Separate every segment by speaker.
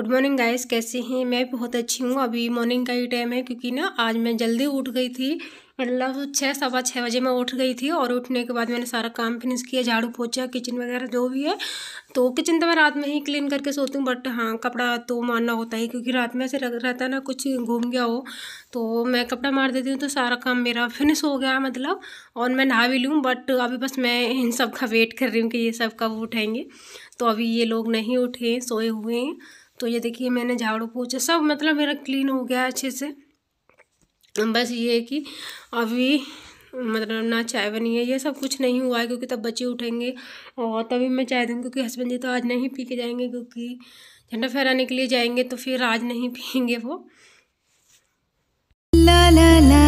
Speaker 1: good morning guys कैसे हैं मैं बहुत अच्छी हूँ अभी मॉर्निंग का ही टाइम है क्योंकि ना आज मैं जल्दी उठ गई थी मतलब छः सवा छः बजे मैं उठ गई थी और उठने के बाद मैंने सारा काम फिनिश किया झाड़ू पोछा किचन वगैरह जो भी है तो किचन तो मैं रात में ही क्लीन करके सोती हूँ बट हाँ कपड़ा तो मारना होता ही क्योंकि रात में ऐसे रहता ना कुछ घूम गया हो तो मैं कपड़ा मार देती हूँ तो सारा काम मेरा फिनिश हो गया मतलब और मैं नहा भी लूँ बट अभी बस मैं इन सब का वेट कर रही हूँ कि ये सब कब उठेंगे तो अभी ये लोग नहीं उठे सोए हुए हैं तो ये देखिए मैंने झाड़ू पोछा सब मतलब मेरा क्लीन हो गया अच्छे से बस ये है कि अभी मतलब ना चाय बनी है ये सब कुछ नहीं हुआ है क्योंकि तब बच्चे उठेंगे और तभी मैं चाय दूँगी क्योंकि हस्बैंड जी तो आज नहीं पी के जाएंगे क्योंकि झंडा फहराने के लिए जाएंगे तो फिर आज नहीं पियेंगे वो ला ला ला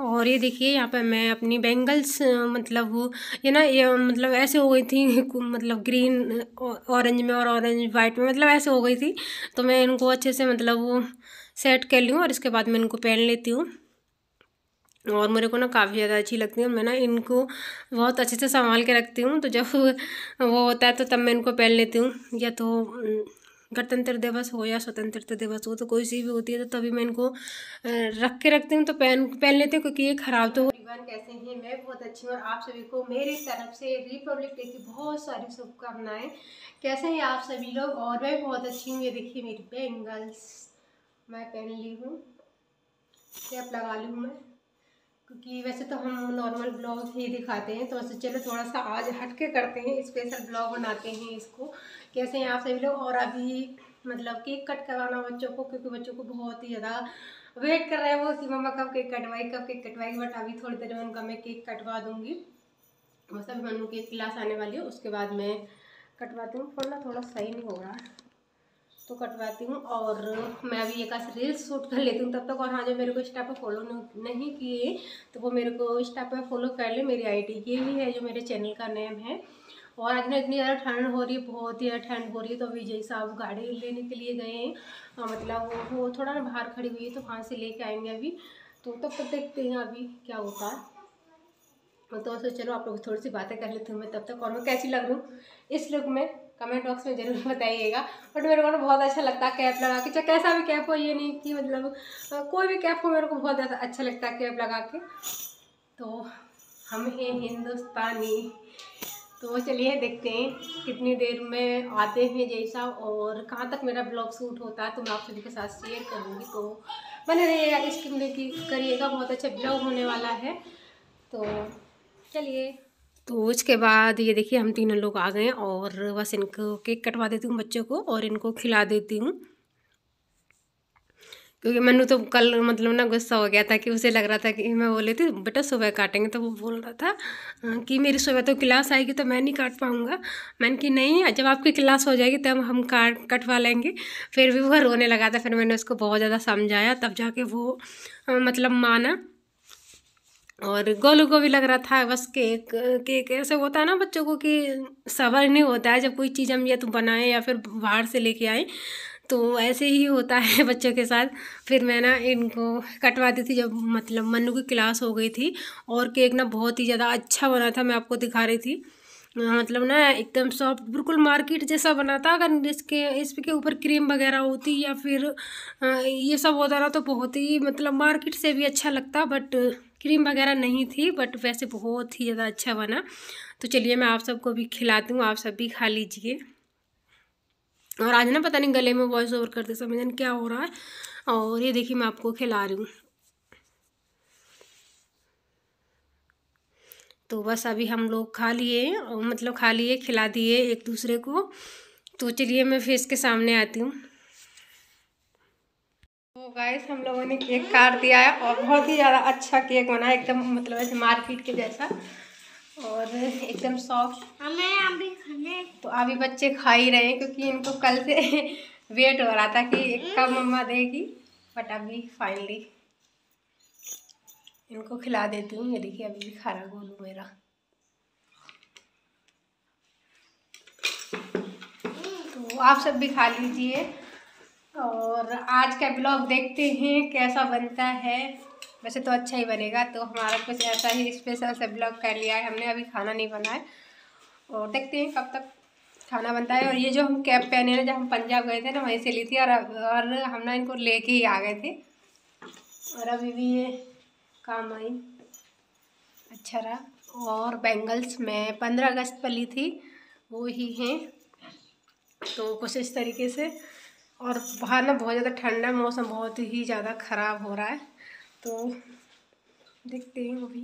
Speaker 1: और ये देखिए यहाँ पर मैं अपनी बैंगल्स मतलब ये ना ये मतलब ऐसे हो गई थी मतलब ग्रीन ऑरेंज में और ऑरेंज वाइट में मतलब ऐसे हो गई थी तो मैं इनको अच्छे से मतलब वो सेट कर ली हूँ और इसके बाद मैं इनको पहन लेती हूँ और मेरे को ना काफ़ी ज़्यादा अच्छी लगती है मैं ना इनको बहुत अच्छे से संभाल के रखती हूँ तो जब वो होता है तो तब मैं इनको पहन लेती हूँ या तो गणतंत्र दिवस हो या स्वतंत्रता दिवस हो तो कोई सी भी होती है तो तभी मैं इनको रख के रखती हूँ तो पहन पहन लेती हूँ क्योंकि ये ख़राब तो हो कैसे हैं मैं बहुत अच्छी हूँ और आप सभी को मेरी तरफ से रिपब्लिक डे की बहुत सारी शुभकामनाएं कैसे हैं आप सभी लोग और मैं बहुत अच्छी हूँ ये देखिए मेरी बैंगल्स मैं पहन ली हूँ कैप लगा ली हूँ मैं क्योंकि वैसे तो हम नॉर्मल ब्लॉग ही दिखाते हैं तो वैसे चलो थोड़ा सा आज हटके करते हैं स्पेशल ब्लॉग बनाते हैं इसको कैसे हैं आप सभी लोग और अभी मतलब केक कट करवाना बच्चों को क्योंकि बच्चों को बहुत ही ज़्यादा वेट कर रहे हैं वो कि मम्मा कब केक कटवाई कब केक कटवाई बट अभी थोड़ी देर में उनका मैं केक कटवा दूँगी मतलब मैं उनकी क्लास आने वाली है उसके बाद मैं कटवाती हूँ फोन ना थोड़ा सही नहीं हो रहा तो कटवाती हूँ और मैं अभी एक आस रील्स शूट कर लेती हूँ तब तक और हाँ जो मेरे को इंस्टा पर फॉलो नहीं किए तो वो मेरे को इंस्टा पर फॉलो कर ले मेरी आईडी ये ही है जो मेरे चैनल का नेम है और आज ना इतनी ज़्यादा ठंड हो रही है बहुत ही ज़्यादा ठंड हो रही है तो विजय साहब गाड़ी लेने के लिए गए हैं मतलब वो, वो थोड़ा ना बाहर खड़ी हुई है तो वहाँ से लेके आएंगे अभी तो तब तक देखते हैं अभी क्या होता है तो चलो आप लोग थोड़ी सी बातें कर लेती हूँ मैं तब तक और मैं कैसी लग रही हूँ इस लुक में कमेंट बॉक्स में ज़रूर बताइएगा बट मेरे को ना बहुत अच्छा लगता है कैप लगा के चाहे कैसा भी कैप हो ये नहीं कि मतलब कोई भी कैप हो मेरे को बहुत ज़्यादा अच्छा लगता है कैप लगा के तो हम हैं हिंदुस्तानी तो चलिए देखते हैं कितनी देर में आते हैं जैसा और कहाँ तक मेरा ब्लॉग सूट होता है तो मैं आप सभी के साथ शेयर करूँगी तो बने रहिएगा इसकी लिए करिएगा बहुत अच्छा ब्लॉग होने वाला है तो चलिए तो उसके बाद ये देखिए हम तीनों लोग आ गए और बस इनको केक कटवा देती हूँ बच्चों को और इनको खिला देती हूँ क्योंकि मैनू तो कल मतलब ना गुस्सा हो गया था कि उसे लग रहा था कि मैं बोली थी बेटा सुबह काटेंगे तो वो बोल रहा था कि मेरी सुबह तो क्लास आएगी तो मैं नहीं काट पाऊँगा मैंने कि नहीं जब आपकी क्लास हो जाएगी तब हम काट कटवा लेंगे फिर भी वो रोने लगा था फिर मैंने उसको बहुत ज़्यादा समझाया तब जाके वो मतलब माना और गोलू को भी लग रहा था बस केक केक ऐसे होता है ना बच्चों को कि सबर नहीं होता है जब कोई चीज़ हम या तो बनाएं या फिर बाहर से लेके आए तो ऐसे ही होता है बच्चों के साथ फिर मैं ना इनको कटवाती थी जब मतलब मनु की क्लास हो गई थी और केक ना बहुत ही ज़्यादा अच्छा बना था मैं आपको दिखा रही थी मतलब ना एकदम सॉफ्ट बिल्कुल मार्केट जैसा बना था अगर इसके इसके ऊपर क्रीम वगैरह होती या फिर ये सब होता ना तो बहुत ही मतलब मार्केट से भी अच्छा लगता बट क्रीम वगैरह नहीं थी बट वैसे बहुत ही ज़्यादा अच्छा बना तो चलिए मैं आप सबको भी खिलाती हूँ आप सब भी खा लीजिए और आज ना पता नहीं गले में वॉइस ओवर करते समय क्या हो रहा है और ये देखिए मैं आपको खिला रही हूँ तो बस अभी हम लोग खा लिए मतलब खा लिए खिला दिए एक दूसरे को तो चलिए मैं फेस के सामने आती हूँ तो हम लोगों ने केक काट दिया है और बहुत ही ज़्यादा अच्छा केक बना है एकदम मतलब ऐसे मार्केट के जैसा और एकदम सॉफ्ट हमें अभी खाने तो अभी बच्चे खा ही रहे हैं क्योंकि इनको कल से वेट हो रहा था कि कब मम्मा देगी बट अभी फाइनली इनको खिला देती हूँ ये देखिए अभी भी खा रहा गोलू मेरा तो आप सब भी खा लीजिए और आज का ब्लॉग देखते हैं कैसा बनता है वैसे तो अच्छा ही बनेगा तो हमारा कुछ ऐसा ही स्पेशल से ब्लॉग कर लिया है हमने अभी खाना नहीं बनाया और देखते हैं कब तक खाना बनता है और ये जो हम कैब पहने हैं जब हम पंजाब गए थे ना वहीं से ली थी और और हम ना इनको लेके ही आ गए थे और अभी भी ये काम आई अच्छा रहा और बैंगल्स मैं पंद्रह अगस्त पर ली थी वो ही हैं तो कुछ इस तरीके से और बाहर ना बहुत ज़्यादा ठंडा मौसम बहुत ही ज़्यादा ख़राब हो रहा है तो देखते हैं वो भी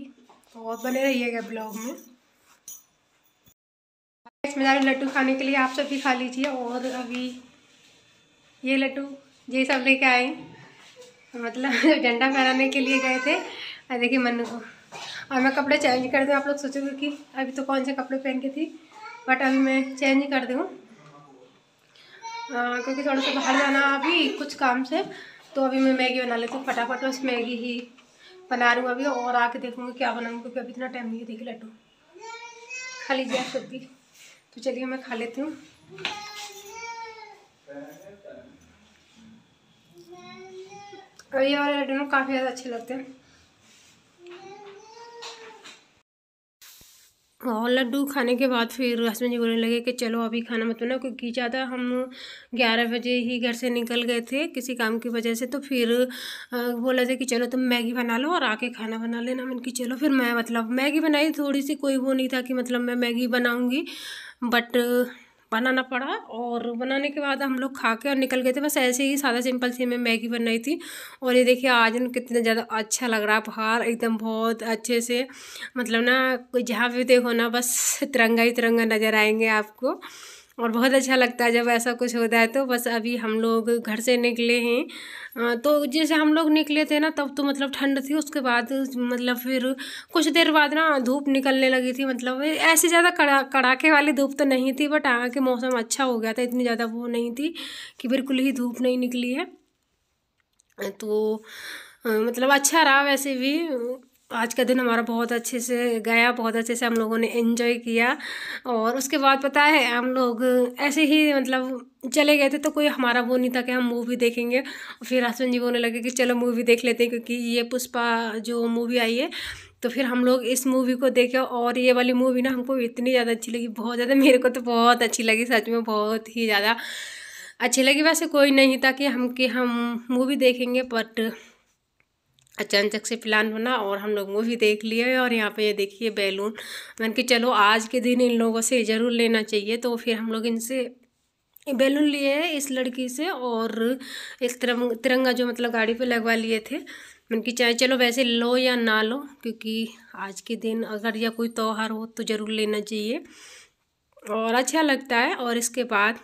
Speaker 1: तो और बने रहिएगा ब्लॉग में इसमें जा लड्डू खाने के लिए आप सब भी खा लीजिए और अभी ये लड्डू ये सब लेके आए मतलब डंडा फहराने के लिए गए थे और देखिए मनु को और मैं कपड़े चेंज कर दूँ आप लोग सोचोगे कि अभी तो कौन से कपड़े पहन के थी बट अभी मैं चेंज कर दूँ हाँ, क्योंकि थोड़ा सा बाहर जाना अभी कुछ काम से तो अभी मैं मैगी बना लेती हूँ फटाफट बस मैगी ही बना रही हूँ अभी और आके देखूँगी क्या बनाऊँगी क्योंकि अभी इतना टाइम नहीं है देखिए लड्डू खा लीजिए आप सब्जी तो चलिए मैं खा लेती हूँ और ये वाले लड्डू काफ़ी ज़्यादा अच्छे लगते हैं और हाँ, लड्डू खाने के बाद फिर हस्बैंड जी बोलने लगे कि चलो अभी खाना मत बना क्योंकि ज़्यादा हम ग्यारह बजे ही घर से निकल गए थे किसी काम की वजह से तो फिर बोला था कि चलो तुम मैगी बना लो और आके खाना बना लेना मैंने कि चलो फिर मैं मतलब मैगी बनाई थोड़ी सी कोई वो नहीं था कि मतलब मैं मैगी बनाऊँगी बट बनाना पड़ा और बनाने के बाद हम लोग खा के और निकल गए थे बस ऐसे ही सादा सिंपल सी मैं मैगी बन रही थी और ये देखिए आज ना कितना ज़्यादा अच्छा लग रहा है बाहर एकदम बहुत अच्छे से मतलब ना जहाँ भी देखो ना बस तिरंगा ही तिरंगा नज़र आएंगे आपको और बहुत अच्छा लगता है जब ऐसा कुछ होता है तो बस अभी हम लोग घर से निकले हैं तो जैसे हम लोग निकले थे ना तब तो मतलब ठंड थी उसके बाद मतलब फिर कुछ देर बाद ना धूप निकलने लगी थी मतलब ऐसे ज़्यादा कड़ा कड़ाके वाली धूप तो नहीं थी बट हाँ के मौसम अच्छा हो गया था इतनी ज़्यादा वो नहीं थी कि बिल्कुल ही धूप नहीं निकली है तो मतलब अच्छा रहा वैसे भी आज का दिन हमारा बहुत अच्छे से गया बहुत अच्छे से हम लोगों ने एंजॉय किया और उसके बाद पता है हम लोग ऐसे ही मतलब चले गए थे तो कोई हमारा वो नहीं था कि हम मूवी देखेंगे और फिर हसबैंड जी बोलने लगे कि चलो मूवी देख लेते हैं क्योंकि ये पुष्पा जो मूवी आई है तो फिर हम लोग इस मूवी को देखे और ये वाली मूवी ना हमको इतनी ज़्यादा अच्छी लगी बहुत ज़्यादा मेरे को तो बहुत अच्छी लगी सच में बहुत ही ज़्यादा अच्छी लगी वैसे कोई नहीं था कि हम कि हम मूवी देखेंगे बट अचानक से प्लान बना और हम लोग मूवी देख लिए और यहाँ पे ये देखिए बैलून मैंने कि चलो आज के दिन इन लोगों से ज़रूर लेना चाहिए तो फिर हम लोग इनसे बैलून लिए हैं इस लड़की से और एक तिरंगा जो मतलब गाड़ी पे लगवा लिए थे मैंने कि चाहे चलो वैसे लो या ना लो क्योंकि आज के दिन अगर या कोई त्यौहार हो तो ज़रूर लेना चाहिए और अच्छा लगता है और इसके बाद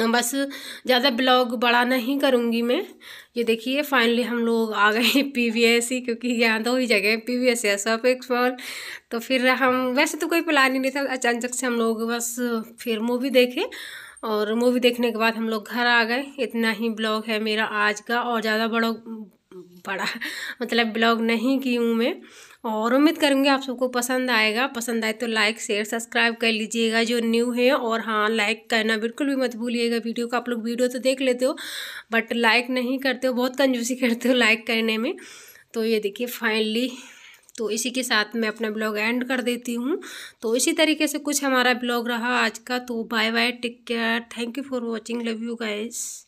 Speaker 1: बस ज़्यादा ब्लॉग बड़ा नहीं करूँगी मैं ये देखिए फाइनली हम लोग आ गए पी वी एस सी क्योंकि यहाँ दो ही जगह पी वी एस सी सब एक मॉल तो फिर हम वैसे तो कोई प्लान ही नहीं था अचानक से हम लोग बस फिर मूवी देखे और मूवी देखने के बाद हम लोग घर आ गए इतना ही ब्लॉग है मेरा आज का और ज़्यादा बड़ा बड़ा मतलब ब्लॉग नहीं की हूँ मैं और उम्मीद करूँगी आप सबको पसंद आएगा पसंद आए तो लाइक शेयर सब्सक्राइब कर लीजिएगा जो न्यू है और हाँ लाइक करना बिल्कुल भी मत भूलिएगा वीडियो को आप लोग वीडियो तो देख लेते हो बट लाइक नहीं करते हो बहुत कंजूसी करते हो लाइक करने में तो ये देखिए फाइनली तो इसी के साथ मैं अपना ब्लॉग एंड कर देती हूँ तो इसी तरीके से कुछ हमारा ब्लॉग रहा आज का तो bye bye take care thank you for watching love you guys